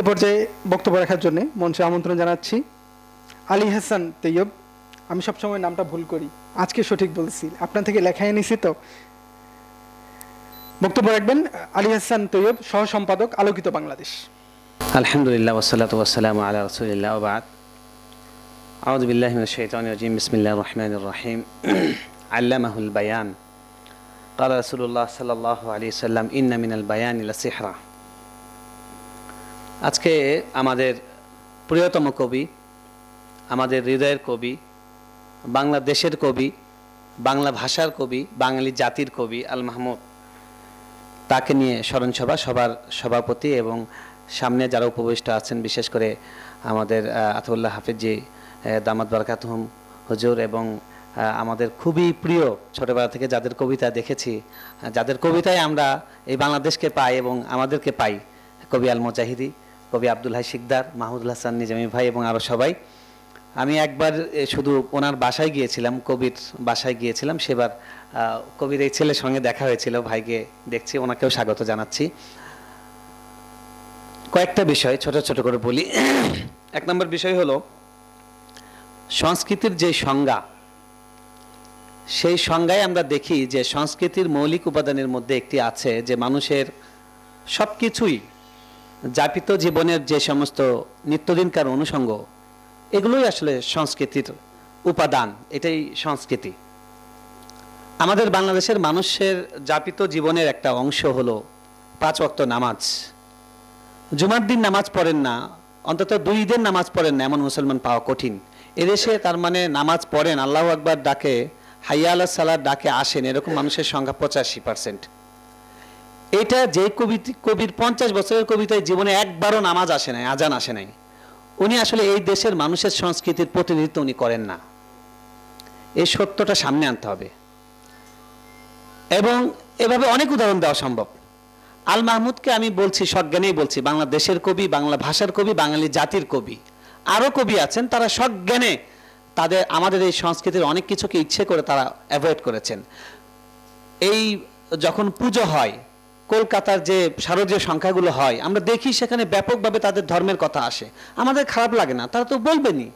এ পর্যায়ে বক্তব্য রাখার জন্য মঞ্চে আমন্ত্রণ জানাচ্ছি আলী হাসান তৈয়ব আমি সবসময় নামটা ভুল করি আজকে সঠিক বলছি আপনার থেকে লেখায় নিছি তো বক্তব্য রাখবেন আলী হাসান তৈয়ব সহ সম্পাদক আলোকিত বাংলাদেশ আলহামদুলিল্লাহ ওসালাত ওয়াসালাম আল্লাহ রসুলিল্লাহ বাদ আউদ বিল্লাহ শৈতান রাজিম বিসমিল্লাহ রহমান রাহিম আল্লামাহুল বায়ান قال رسول الله صلى الله عليه وسلم إن من البيان আজকে আমাদের প্রিয়তম কবি আমাদের হৃদয়ের কবি বাংলাদেশের কবি বাংলা ভাষার কবি বাঙালি জাতির কবি আল মাহমুদ তাকে নিয়ে স্মরণসভা সবার সভাপতি এবং সামনে যারা উপবিষ্ট আছেন বিশেষ করে আমাদের আতউল্লাহ হাফিজি বারকাত বারকাতহম হুজুর এবং আমাদের খুবই প্রিয় ছোটোবেলা থেকে যাদের কবিতা দেখেছি যাদের কবিতায় আমরা এই বাংলাদেশকে পাই এবং আমাদেরকে পাই কবি আল মজাহিদি কবি আব্দুল হাই শিকদার মাহমুদুল হাসান নিজামি ভাই এবং আরও সবাই আমি একবার শুধু ওনার বাসায় গিয়েছিলাম কবির বাসায় গিয়েছিলাম সেবার কবির এই ছেলের সঙ্গে দেখা হয়েছিল ভাইকে দেখছি ওনাকেও স্বাগত জানাচ্ছি কয়েকটা বিষয় ছোট ছোট করে বলি এক নম্বর বিষয় হলো সংস্কৃতির যে সংজ্ঞা সেই সংজ্ঞায় আমরা দেখি যে সংস্কৃতির মৌলিক উপাদানের মধ্যে একটি আছে যে মানুষের সব কিছুই যাপিত জীবনের যে সমস্ত নিত্যদিনকার অনুষঙ্গ এগুলোই আসলে সংস্কৃতির উপাদান এটাই সংস্কৃতি আমাদের বাংলাদেশের মানুষের জাপিত জীবনের একটা অংশ হলো পাঁচ অক্ত নামাজ জুমার দিন নামাজ পড়েন না অন্তত দুই দিন নামাজ পড়েন না এমন মুসলমান পাওয়া কঠিন এদেশে তার মানে নামাজ পড়েন আল্লাহ আকবার ডাকে হাইয়া আল্লাহ সালার ডাকে আসেন এরকম মানুষের সংখ্যা পঁচাশি পার্সেন্ট এটা যে কবি কবির পঞ্চাশ বছরের কবিতায় জীবনে একবারও নামাজ আসে নাই আজান আসে নাই উনি আসলে এই দেশের মানুষের সংস্কৃতির প্রতিনিধিত্ব উনি করেন না এই সত্যটা সামনে আনতে হবে এবং এভাবে অনেক উদাহরণ দেওয়া সম্ভব আল মাহমুদকে আমি বলছি সজ্ঞানেই বলছি বাংলাদেশের কবি বাংলা ভাষার কবি বাঙালি জাতির কবি আরও কবি আছেন তারা সজ্ঞানে তাদের আমাদের এই সংস্কৃতির অনেক কিছুকে ইচ্ছে করে তারা অ্যাভয়েড করেছেন এই যখন পুজো হয় কলকাতার যে শারদীয় সংখ্যাগুলো হয় আমরা দেখি সেখানে ব্যাপকভাবে তাদের ধর্মের কথা আসে আমাদের খারাপ লাগে না তারা তো বলবেনি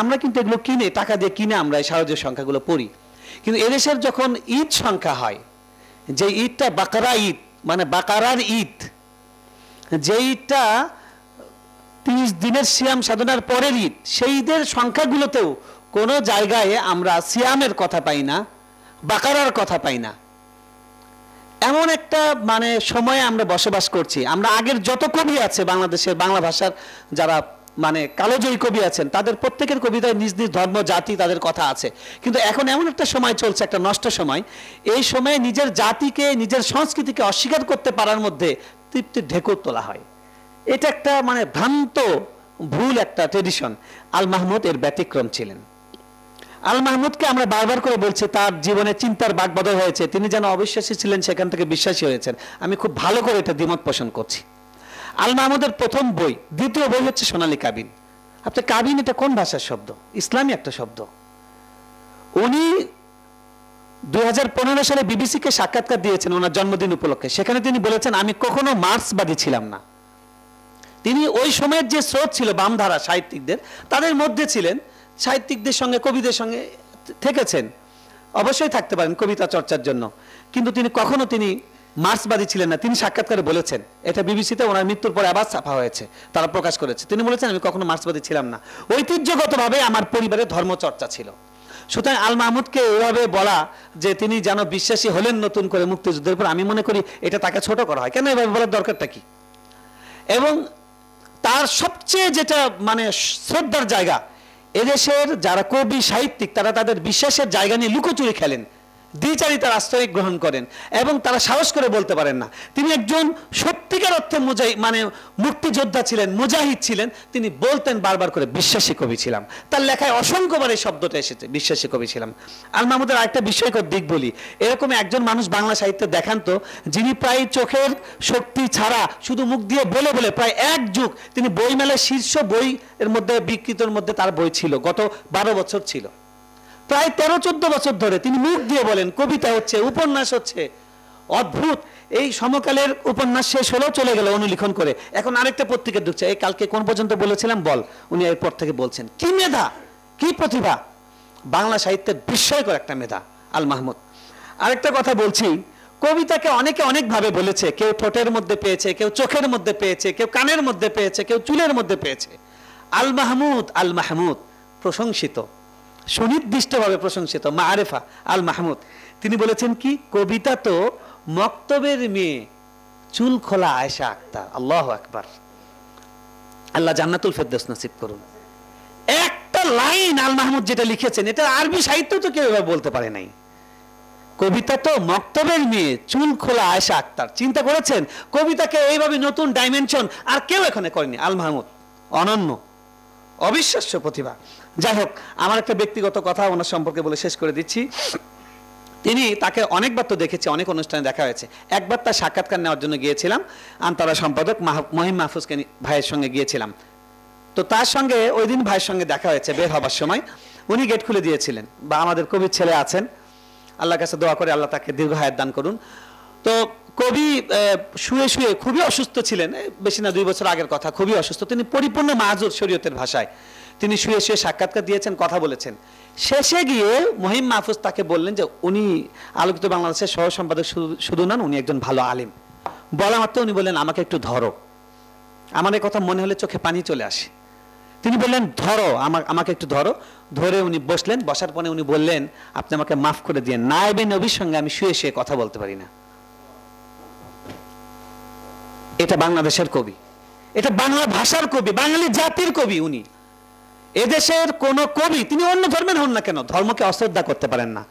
আমরা কিন্তু এগুলো কিনে টাকা দিয়ে কিনে আমরা এই শারদীয় সংখ্যাগুলো পড়ি কিন্তু এদেশের যখন ঈদ সংখ্যা হয় যে ঈদটা বাকারা ঈদ মানে বাকারার ঈদ যে ঈদটা তিরিশ দিনের সিয়াম সাধনার পরের ঈদ সেই ঈদের সংখ্যাগুলোতেও কোনো জায়গায় আমরা সিয়ামের কথা পাই না বাকারার কথা পাই না এমন একটা মানে সময়ে আমরা বসবাস করছি আমরা আগের যত কবি আছে বাংলাদেশের বাংলা ভাষার যারা মানে কালোজয়ী কবি আছেন তাদের প্রত্যেকের কবিতায় নিজ নিজ ধর্ম জাতি তাদের কথা আছে কিন্তু এখন এমন একটা সময় চলছে একটা নষ্ট সময় এই সময়ে নিজের জাতিকে নিজের সংস্কৃতিকে অস্বীকার করতে পারার মধ্যে তৃপ্তির ঢেকুর তোলা হয় এটা একটা মানে ভ্রান্ত ভুল একটা ট্রেডিশন আল মাহমুদ এর ব্যতিক্রম ছিলেন আল মাহমুদকে আমরা বারবার করে বলছি তার জীবনে চিন্তার বাগবদল হয়েছে তিনি যেন অবিশ্বাসী ছিলেন সেখান থেকে বিশ্বাসী হয়েছেন আমি খুব ভালো করে এটা দ্বিমত পোষণ করছি আল মাহমুদের প্রথম বই দ্বিতীয় বই হচ্ছে সোনালী কাবিন আপনি কাবিন এটা কোন ভাষার শব্দ ইসলামী একটা শব্দ উনি দুই সালে বিবিসিকে সাক্ষাৎকার দিয়েছেন ওনার জন্মদিন উপলক্ষে সেখানে তিনি বলেছেন আমি কখনো মার্ক্সবাদী ছিলাম না তিনি ওই সময়ের যে স্রোত ছিল বামধারা সাহিত্যিকদের তাদের মধ্যে ছিলেন সাহিত্যিকদের সঙ্গে কবিদের সঙ্গে থেকেছেন অবশ্যই থাকতে পারেন কবিতা চর্চার জন্য কিন্তু তিনি কখনো তিনি মার্সবাদী ছিলেন না তিনি সাক্ষাৎকারে বলেছেন এটা বিবিসিতে ওনার মৃত্যুর পরে আবার ছাপা হয়েছে তারা প্রকাশ করেছে তিনি বলেছেন আমি কখনো মার্সবাদী ছিলাম না ঐতিহ্যগতভাবে আমার পরিবারে ধর্মচর্চা ছিল সুতরাং আল মাহমুদকে এভাবে বলা যে তিনি যেন বিশ্বাসী হলেন নতুন করে মুক্তিযুদ্ধের পর আমি মনে করি এটা তাকে ছোট করা হয় কেন এভাবে বলার দরকারটা কি এবং তার সবচেয়ে যেটা মানে শ্রদ্ধার জায়গা এদেশের যারা কবি সাহিত্যিক তারা তাদের বিশ্বাসের জায়গা নিয়ে লুকোচুরি খেলেন দ্বিচারিতার আশ্রয় গ্রহণ করেন এবং তারা সাহস করে বলতে পারেন না তিনি একজন সত্যিকার অর্থে মুজাহি মানে মুক্তিযোদ্ধা ছিলেন মুজাহিদ ছিলেন তিনি বলতেন বারবার করে বিশ্বাসী কবি ছিলাম তার লেখায় অসংখ্যবার এই শব্দটা এসেছে বিশ্বাসী কবি ছিলাম আর আমাদের আরেকটা বিস্ময়কর দিক বলি এরকম একজন মানুষ বাংলা সাহিত্যে দেখান তো যিনি প্রায় চোখের শক্তি ছাড়া শুধু মুখ দিয়ে বলে বলে প্রায় এক যুগ তিনি বইমেলায় শীর্ষ বই এর মধ্যে বিকৃতর মধ্যে তার বই ছিল গত বারো বছর ছিল প্রায় তেরো চোদ্দ বছর ধরে তিনি মুখ দিয়ে বলেন কবিতা হচ্ছে উপন্যাস হচ্ছে অদ্ভুত এই সমকালের উপন্যাস শেষ হলেও চলে গেল অনুলিখন করে এখন আরেকটা পত্রিকা ঢুকছে এই কালকে কোন পর্যন্ত বলেছিলাম বল উনি এরপর থেকে বলছেন কি মেধা কি প্রতিভা বাংলা সাহিত্যের বিস্ময়কর একটা মেধা আল মাহমুদ আরেকটা কথা বলছি কবিতাকে অনেকে অনেকভাবে বলেছে কেউ ঠোঁটের মধ্যে পেয়েছে কেউ চোখের মধ্যে পেয়েছে কেউ কানের মধ্যে পেয়েছে কেউ চুলের মধ্যে পেয়েছে আল মাহমুদ আল মাহমুদ প্রশংসিত সুনির্দিষ্টভাবে প্রশংসিত মা আরেফা আল মাহমুদ তিনি বলেছেন কি কবিতা তো মক্তবের মেয়ে চুল খোলা আয়সা আক্তার আল্লাহ আকবার আল্লাহ জান্নাতুল ফেরদোস নাসিব করুন একটা লাইন আল মাহমুদ যেটা লিখেছেন এটা আরবি সাহিত্য তো কেউ এবার বলতে পারে নাই কবিতা তো মক্তবের মেয়ে চুল খোলা আয়সা আক্তার চিন্তা করেছেন কবিতাকে এইভাবে নতুন ডাইমেনশন আর কেউ এখানে করেনি আল মাহমুদ অনন্য অবিশ্বাস্য প্রতিভা যাই হোক আমার একটা ব্যক্তিগত কথা ওনার সম্পর্কে বলে শেষ করে দিচ্ছি তিনি তাকে অনেকবার তো দেখেছি অনেক অনুষ্ঠানে দেখা হয়েছে একবার তার সাক্ষাৎকার নেওয়ার জন্য গিয়েছিলাম আন্তারা সম্পাদক মহিম মাহফুজকে ভাইয়ের সঙ্গে গিয়েছিলাম তো তার সঙ্গে ওই দিন ভাইয়ের সঙ্গে দেখা হয়েছে বের হবার সময় উনি গেট খুলে দিয়েছিলেন বা আমাদের কবির ছেলে আছেন আল্লাহ কাছে দোয়া করে আল্লাহ তাকে দীর্ঘ হায়াত দান করুন তো কবি শুয়ে শুয়ে খুবই অসুস্থ ছিলেন বেশি না দুই বছর আগের কথা খুবই অসুস্থ তিনি পরিপূর্ণ মাজুর শরীয়তের ভাষায় তিনি শুয়ে শুয়ে সাক্ষাৎকার দিয়েছেন কথা বলেছেন শেষে গিয়ে মহিম মাহফুজ তাকে বললেন যে উনি আলোকিত বাংলাদেশের সহ সম্পাদক শুধু নন উনি একজন ভালো আলিম বলা মাত্র উনি বললেন আমাকে একটু ধরো আমার কথা মনে হলে চোখে পানি চলে আসে তিনি বললেন ধরো আমার আমাকে একটু ধরো ধরে উনি বসলেন বসার পরে উনি বললেন আপনি আমাকে মাফ করে দিয়ে নায়েবে নবীর সঙ্গে আমি শুয়ে শুয়ে কথা বলতে পারি না এটা বাংলাদেশের কবি এটা বাংলা ভাষার কবি বাঙালি জাতির কবি উনি এদেশের কোন কবি তিনি অন্য ধর্মের হন না কেন ধর্মকে অশ্রদ্ধা করতে পারেন না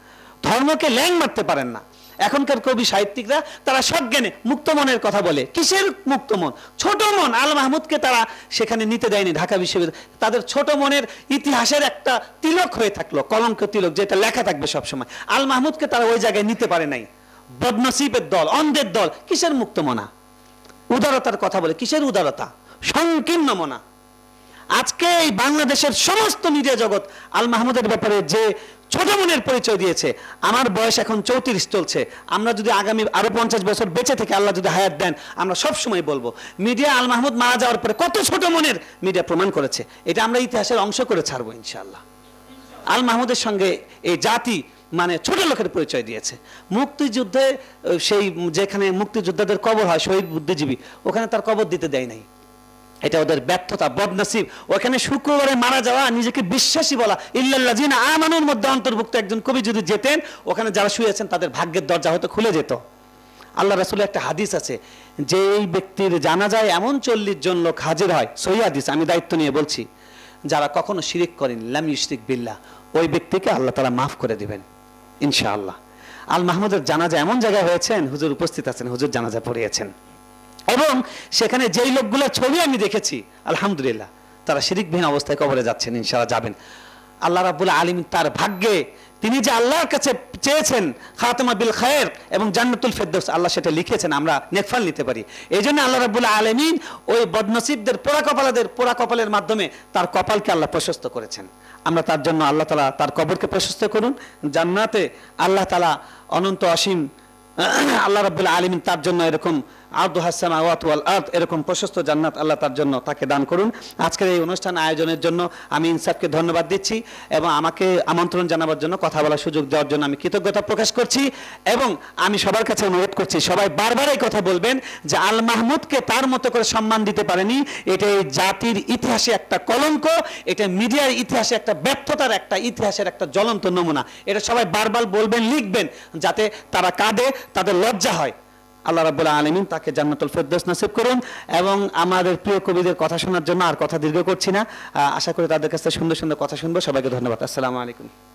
ধর্মকে ল্যাং মারতে পারেন না এখনকার কবি সাহিত্যিকরা তারা সব জ্ঞানে মুক্ত মনের কথা বলে কিসের মুক্ত মন ছোট মন আল মাহমুদকে তারা সেখানে নিতে দেয়নি ঢাকা বিশ্ববিদ্যালয় তাদের ছোট মনের ইতিহাসের একটা তিলক হয়ে থাকলো কলঙ্ক তিলক যেটা লেখা থাকবে সব সময় আল মাহমুদকে তারা ওই জায়গায় নিতে পারে নাই বদনসিবের দল অন্ধের দল কিসের মুক্ত মনা উদারতার কথা বলে কিসের উদারতা সংকীর্ণ মনা আজকে এই বাংলাদেশের সমস্ত মিডিয়া জগৎ আল মাহমুদের ব্যাপারে যে ছোট মনের পরিচয় দিয়েছে আমার বয়স এখন চৌত্রিশ চলছে আমরা যদি আগামী আরো পঞ্চাশ বছর বেঁচে থেকে আল্লাহ যদি হায়াত দেন আমরা সব সময় বলবো মিডিয়া আল মাহমুদ মারা যাওয়ার পরে কত ছোট মনের মিডিয়া প্রমাণ করেছে এটা আমরা ইতিহাসের অংশ করে ছাড়বো ইনশাল্লাহ আল মাহমুদের সঙ্গে এই জাতি মানে ছোট লোকের পরিচয় দিয়েছে মুক্তিযুদ্ধে সেই যেখানে মুক্তিযোদ্ধাদের কবর হয় শহীদ বুদ্ধিজীবী ওখানে তার কবর দিতে দেয় নাই এটা ওদের ব্যর্থতা বদনাসিব ওখানে শুক্রবারে মারা যাওয়া নিজেকে বিশ্বাসী বলা ইল্লাল্লাজিন আমানুর মধ্যে অন্তর্ভুক্ত একজন কবি যদি যেতেন ওখানে যারা শুয়েছেন তাদের ভাগ্যের দরজা হয়তো খুলে যেত আল্লাহ রাসুলের একটা হাদিস আছে যে এই ব্যক্তির জানা যায় এমন চল্লিশ জন লোক হাজির হয় সহি হাদিস আমি দায়িত্ব নিয়ে বলছি যারা কখনো শিরিক করেন লাম ইশরিক বিল্লাহ ওই ব্যক্তিকে আল্লাহ তারা মাফ করে দিবেন ইনশাআল্লাহ আল মাহমুদের জানাজা এমন জায়গায় হয়েছেন হুজুর উপস্থিত আছেন হুজুর জানাজা পড়িয়েছেন এবং সেখানে যেই লোকগুলোর ছবি আমি দেখেছি আলহামদুলিল্লাহ তারা শিরিকবিহীন অবস্থায় কবরে যাচ্ছেন ইনশাআল্লাহ যাবেন আল্লাহ রাবুল আলিম তার ভাগ্যে তিনি যে আল্লাহর কাছে চেয়েছেন খাতমা বিল খায়ের এবং জান্নাতুল ফেরদৌস আল্লাহ সেটা লিখেছেন আমরা নেকফাল নিতে পারি এই জন্য আল্লাহ রবুল্লাহ আলমিন ওই বদনসিবদের পোড়া কপালাদের পোড়া কপালের মাধ্যমে তার কপালকে আল্লাহ প্রশস্ত করেছেন আমরা তার জন্য আল্লাহ তালা তার কবরকে প্রশস্ত করুন জান্নাতে আল্লাহ তালা অনন্ত অসীম আল্লাহ রবুল্লাহ আলমিন তার জন্য এরকম আর্দ হাসান আওয়াত ওয়াল আর্থ এরকম প্রশস্ত জান্নাত আল্লাহ তার জন্য তাকে দান করুন আজকের এই অনুষ্ঠান আয়োজনের জন্য আমি ইনসাফকে ধন্যবাদ দিচ্ছি এবং আমাকে আমন্ত্রণ জানাবার জন্য কথা বলার সুযোগ দেওয়ার জন্য আমি কৃতজ্ঞতা প্রকাশ করছি এবং আমি সবার কাছে অনুরোধ করছি সবাই বারবার এই কথা বলবেন যে আল মাহমুদকে তার মতো করে সম্মান দিতে পারেনি এটা এই জাতির ইতিহাসে একটা কলঙ্ক এটা মিডিয়ার ইতিহাসে একটা ব্যর্থতার একটা ইতিহাসের একটা জ্বলন্ত নমুনা এটা সবাই বারবার বলবেন লিখবেন যাতে তারা কাঁদে তাদের লজ্জা হয় আল্লাহ রাবুল আলমিন তাকে জান্নাতুল ফেরদোস নাসিব করুন এবং আমাদের প্রিয় কবিদের কথা শোনার জন্য আর কথা দীর্ঘ করছি না আশা করি তাদের কাছে সুন্দর সুন্দর কথা শুনবো সবাইকে ধন্যবাদ আসসালামু আলাইকুম